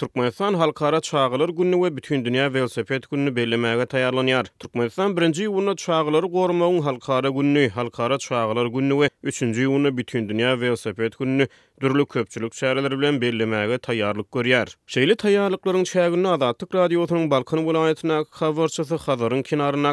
Türkmenistan halkara çağılır günü ve bütün dünya velsefet gününü bellemeğe tayarlanyar. Türkmenistan birinci yuvuna çağılır korumağın halkara günü, halkara çağılır günü ve üçüncü yuvuna bütün dünya velsefet günü dürlü köpçülük çareleri bilen bellemeğe tayarlık görüyar. Şeyli tayarlıkların çağını adatlık radyosunun Balkan vulayetine kavarçası Hazarın kinarına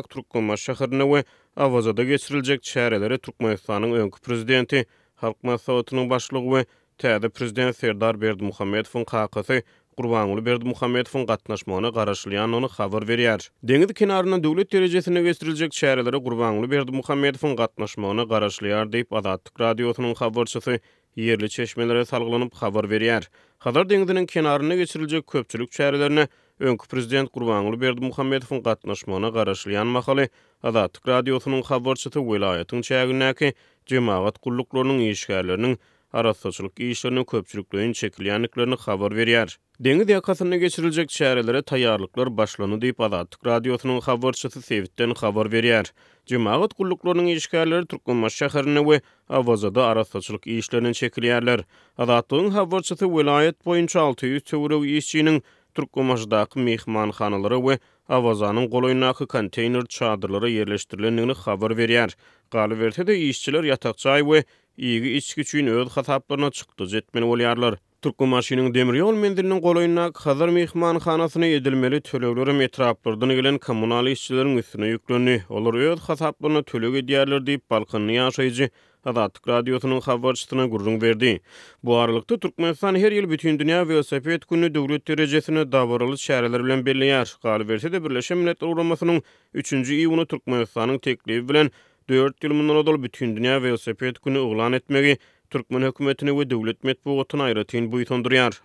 ve avazada geçirilecek çareleri Türkmenistan'ın önkü prezidenti, halk masavatının başlığı ve Täze prezident Serdar Berdi Muhammedowyň kakasy Gurbanuly Berdi Muhammedowyň gatnaşmagyna garaşylýan ony habar berýär. Deňiz kenarynyň döwlet derejesine gösdiriljek şäherlere Gurbanuly Berdi Muhammedowyň gatnaşmagyna garaşylýar diýip Adatlyk radiosynyň habarçysy yerli çeşmelere salgylanyp habar berýär. Hazar deňiziniň kenarynyň geçiriljek köpçülük şäherlerine Öňkü prezident Gurbanuly Berdi Muhammedowyň gatnaşmagyna garaşylýan mahaly Adatlyk radiosynyň habarçysy welaýatyň çägindäki jemaat gullukларының ýeşgärleriniň arasçılık işlerini köpçülüklüğün çekilyanlıklarını xabar veriyar. Deniz yakasını geçirilecek çarelere tayarlıklar başlanı deyip Azatlık Radyosu'nun xabarçısı Sevit'ten xabar veriyar. Cemaat kulluklarının işgalleri Turkmanmaz şaharına ve Avazada arasçılık işlerinin çekilyarlar. Azatlık'ın xabarçısı velayet boyunca 600 tevrev işçinin Turkmanmaz'daki mehman xanaları ve Avazanın qoloynakı konteyner çadırları yerleştirilenini xabar veriyar. Qalverte de işçiler yatakçay ve iyi iç güçün öz hesaplarına çıktı zetmen olyarlar Türkmen maşinining demir ýol mendilining qoloyuna Xadir mehman xonasini edilmeli tölevlori metrap burdun gelen kommunal ishchilarning ustuna yuklanni olar öz hesaplarına tölev edyarlar deyip balqanni yaşayji Adat radiosunun xabarçytyna gurrun verdi. Bu aralykda Türkmenistan her ýyl bütün dünýä we Sowet güni döwlet derejesini dawrulyş bilen belli belliýär. Galiberse de Birleşen Milletler Guramasynyň 3-nji ýyly Türkmenistanyň teklibi bilen 4 ýyl mundan dowam bütün dünýä welsepet güni oglan etmegi türkmen hökümetini we döwlet medpugatyny aýratyn bu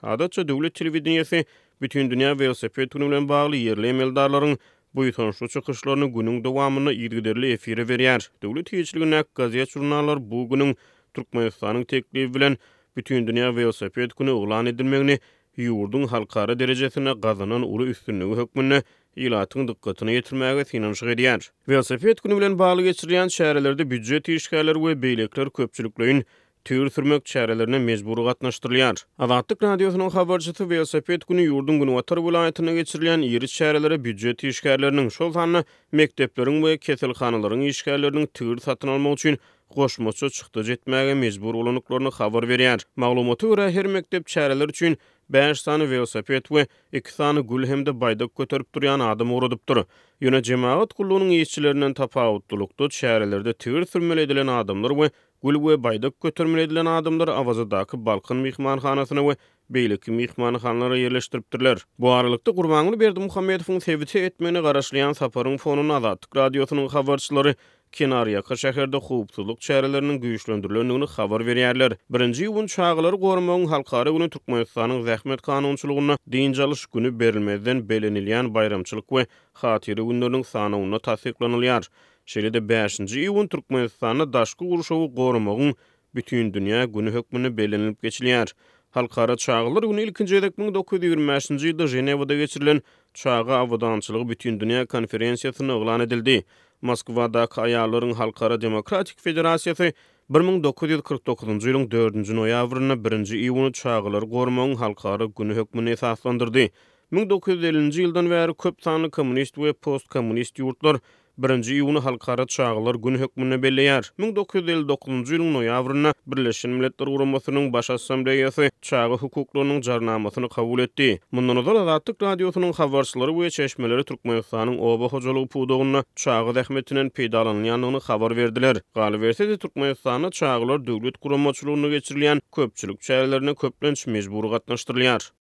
Adatça döwlet telewizionyýasy bütün dünýä welsepet güni bilen bagly ýerli meldarlaryň bu ýetendirýän çykyşlaryny günüň dowamyny ýygyrdyrly efiri berýär. Döwlet telewizionyň gazet jurnallar bu günüň türkmenistanyň tekliwi bilen bütün dünýä welsepet güni oglan edilmegini ýurdun halkara derejesine gazanan uly üstünlügi hökmünde ýylatyň dikkatini ýetirmäge tinaş gelýär. Wersepet güni bilen bagly geçirilen şäherlerde büdjet işgärler we beýlekler köpçülükliň Tür sürmök çäherlerine mezbur gatnaşdyrylýar. Awatlyk radiosynyň habarçysy we sepet güni ýurdun güni Watar geçirilen ýeri çäherlere büdjet işgärleriniň şol sanyny mekdepleriň we kesilhanalaryň işgärleriniň tür satyn almak üçin goşmaça çykdy jetmäge mezbur bolanyklaryny habar berýär. Maglumata görä her mektep çäherler üçin Bäş sany velosiped we iki sany gül hemde baydak köterip durýan adam urudypdyr. Ýöne jemaat gullunyň ýetçilerinden tapawutlulukda şäherlerde tewir türmel edilen adamlar we gül we baydak köterip edilen adamlar awazadaky balkyn mehmanhanasyny we beýleki mehmanhanalary ýerleşdiripdirler. Bu aralykda Gurbanly Berdi Muhammedowyň sewitçe etmeni garaşlayan saparyň fonuna da radiosynyň habarçylary Kinar yaka şəhərdə xubtuluk çərələrinin güyüşləndirilənini xabar veriyərlər. Birinci yuvun çağları qorumağın halkarı günü Türkmenistanın zəhmət kanunçuluğuna deyincalış günü berilmədən belinilyən bayramçılık və xatiri günlərinin sanuğuna tasiklanılyar. Şəlidə 5-ci yuvun Türkmenistanı daşqı qoruşovu qorumağın bütün dünya günü hökmünü belinilip geçiliyar. Halkara günü ilkinci edek 1925-ci yılda Jenevada geçirilen çağı avadançılığı bütün dünya konferensiyasını ıqlan edildi. Moskwada kayalaryň halkara demokratik federasiýasy 1949-njy ýylyň 4-nji noýabryna 1-nji iýuny çağlar gormagyň halkara güni hökmüni esaslandyrdy. 1950-nji ýyldan bäri köp sanly kommunist we postkommunist ýurtlar 1-nji iýuny halkara çağlar gün hökmüne belleýär. 1959-njy ýylyň noýabrynda Birleşen Milletler Guramasynyň baş assambleýasy çağı hukuklarynyň jarnamasyny kabul etdi. Mundan öňe Azatlyk radiosynyň habarçylary we çeşmeleri Türkmenistanyň Oba hojalygy puwdugyny çağı rahmetinden peýdalanýanyny habar berdiler. Galiberse de Türkmenistanyň çağlar döwlet guramaçylygyna geçirilýän köpçülük çäherlerine köplenç mejbur gatnaşdyrylýar.